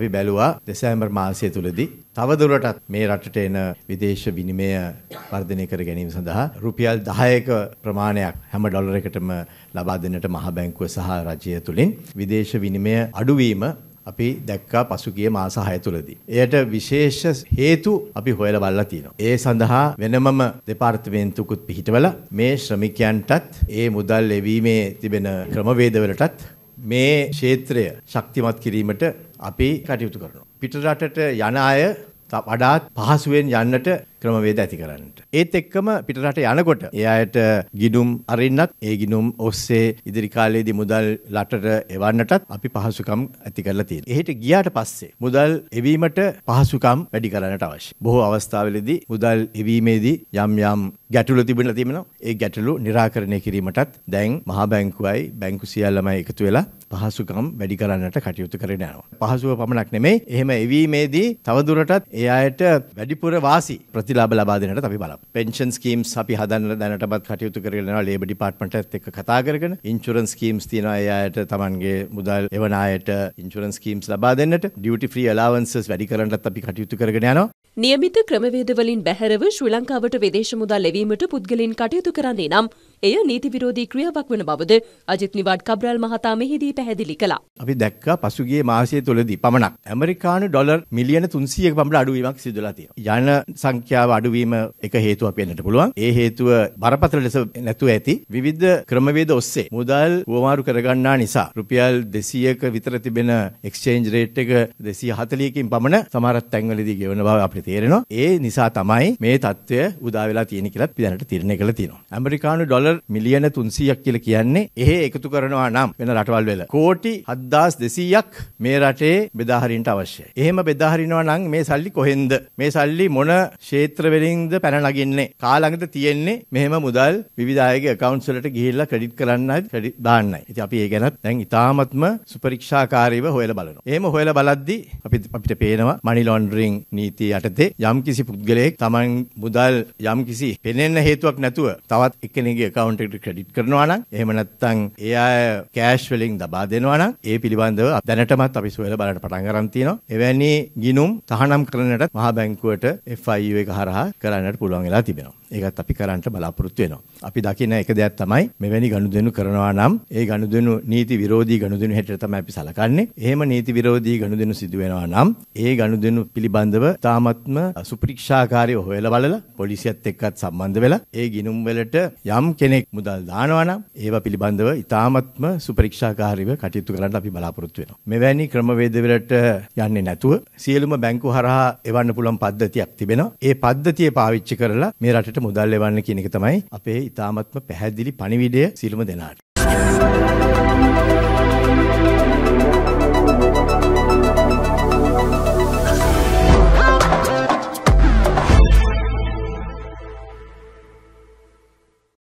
අපි බැලුවා දෙසැම්බර් මාසය තුලදී තවදුරටත් මේ රටට එන විදේශ විනිමය වර්ධනය කර ගැනීම සඳහා රුපියල් 10ක ප්‍රමාණයක් හැම ඩොලර් එකටම ලබා දෙන්නට මහ බැංකුව සහ රජය තුලින් විදේශ විනිමය අඩුවීම අපි දැක්කා පසුගිය මාස 6 තුලදී. එයට විශේෂ හේතු අපි හොයලා බලලා තියෙනවා. ඒ සඳහා වෙනමම දෙපාර්තමේන්තුකුත් පිහිටවලා මේ ශ්‍රමිකයන්ටත් ඒ මුදල් ලැබීමේ තිබෙන ක්‍රමවේදවලටත් මේ ක්ෂේත්‍රය ශක්තිමත් කිරීමට අපි කටයුතු කරනවා. පිටරටට යන අය වඩාත් පහසුවෙන් යන්නට ක්‍රමවේද ඇති කරන්නට. ඒත් එක්කම පිටරට යනකොට ඒ අයට ගිනුම් අරින්නත් ඒ ගිනුම් ඔස්සේ ඉදිරි කාලයේදී මුදල් ලටට එවන්නටත් අපි පහසුකම් ඇති කරලා තියෙනවා. එහෙට ගියාට පස්සේ මුදල් එවීමට පහසුකම් වැඩි කරන්නට අවශ්‍යයි. බොහෝ අවස්ථාවලදී මුදල් එවීමේදී යම් යම් ගැටලු තිබුණා තියෙනවා. ඒ ගැටලු निराකරණය කිරීමටත් දැන් මහා බැංකුවයි බැංකු සියල්ලමයි එකතු වෙලා පහසුකම් වැඩි කරන්නට කටයුතු කරන යනවා. පහසුව පමණක් නෙමෙයි. එහෙම එවීමේදී තවදුරටත් ඒ අයට වැඩිපුර වාසි ප්‍රතිලාභ ලබා දෙන්නට අපි බලමු. පෙන්ෂන් ස්කීම්ස් අපි හදන්න දැනටමත් කටයුතු කරගෙන යනවා. ලේබර් ඩිපාර්ට්මන්ට් එකත් එක්ක කතා කරගෙන ඉන්ෂුරන්ස් ස්කීම්ස් තියෙනවා ඒ අයට Tamanගේ මුදල් එවන අයට ඉන්ෂුරන්ස් ස්කීම්ස් ලබා දෙන්නට. ඩියුටි ෆ්‍රී ඇලාවන්සස් වැඩි කරන්නටත් අපි කටයුතු කරගෙන යනවා. නියමිත ක්‍රමවේදවලින් බැහැරව ශ්‍රී ලංකාවට විදේශ මුදල් ලැබීමට පුද්ගලින් කටයුතු කරන්නේ නම් එය නීති විරෝධී ක්‍රියාවක් වන බවද අජිත් නිවාඩ් කබ්‍රල් මහතා මෙහිදී පැහැදිලි කළා. අපි දැක්කා පසුගිය මාසය තුළදී පමණක් ඇමරිකානු ඩොලර් මිලියන 300ක පමණ අඩුවීමක් සිදු වෙලා තියෙනවා. ජන සංඛ්‍යාව අඩුවීම එක හේතුවක් වෙන්නට පුළුවන්. ඒ හේතුව බරපතල ලෙස නැතුව ඇති විවිධ ක්‍රමවේද ඔස්සේ මුදල් වුවමාරු කරගන්නා නිසා රුපියල් 200ක විතර තිබෙන එක්ස්චේන්ජ් රේට් එක 240කින් පමණ සමහර තැන්වලදී ගෙවන බව අපිට තේරෙනවා. ඒ නිසා තමයි මේ තත්ත්වය උදා වෙලා තියෙන කියලා දැනට තීරණය කළා තියෙනවා. ඇමරිකානු ඩොලර් මිලියන 300ක් කියලා කියන්නේ එහෙ එකතු කරනවා නම් වෙන රටවල් වල කෝටි 7200ක් මේ රටේ බෙදා හරින්නට අවශ්‍යයි. එහෙම බෙදා හරිනවා නම් මේ සල්ලි කොහෙන්ද? මේ සල්ලි මොන ක්ෂේත්‍ර වලින්ද පැන නගින්නේ? කාලඟද තියෙන්නේ මෙහෙම මුදල් විවිධායක accounts වලට ගිහිල්ලා credit කරන්නයි credit දාන්නයි. ඉතින් අපි ඒ ගැනත් දැන් ඉතාමත්ම සුපරීක්ෂාකාරීව හොයලා බලනවා. එහෙම හොයලා බලද්දී අපි අපිට පේනවා money laundering නීතිය යට යටතේ යම්කිසි පුද්ගලයෙක් Taman මුදල් යම්කිසි පෙනෙන හේතුවක් නැතුව තවත් එක්කෙනෙකුගේ account එකට ක්‍රෙඩිට් කරනවා නම් එහෙම නැත්නම් ඒ අය cash වලින් දබා දෙනවා නම් ඒ පිළිබඳව දැනටමත් අපි සොයලා බලන්න පටන් ගන්න තියෙනවා. එවැනි ගිණුම් තහනම් කරන්නට මහා බැංකුවට FIU එක හරහා කරන්නට පුළුවන් වෙලා තිබෙනවා. ඒකත් අපි කරන්න බලාපොරොත්තු වෙනවා. අපි දකින එක දෙයක් තමයි මෙවැනි ගනුදෙනු කරනවා නම් ඒ ගනුදෙනු නීති විරෝධී ගනුදෙනු හැටියට තමයි අපි සලකන්නේ. එහෙම නීති විරෝධී ගනුදෙනු සිදු වෙනවා නම් ඒ ගනුදෙනු පිළිබඳව තාමත් තවත්ම සුපරීක්ෂාකාරීව හොයලා බලලා පොලිසියත් එක්කත් සම්බන්ධ වෙලා ඒ ගිනුම් වලට යම් කෙනෙක් මුදල් දානවා නම් ඒවා පිළිබඳව ඉතාමත්ම සුපරීක්ෂාකාරීව කටයුතු කරන්න අපි බලාපොරොත්තු වෙනවා. මෙවැනි ක්‍රමවේද වලට යන්නේ නැතුව සියලුම බැංකු හරහා එවන්න පුළුවන් පද්ධතියක් තිබෙනවා. ඒ පද්ධතිය පාවිච්චි කරලා මේ රටට මුදල් එවන්න කියන එක තමයි අපේ ඉතාමත්ම පැහැදිලි පණිවිඩය සියලුම දෙනාට.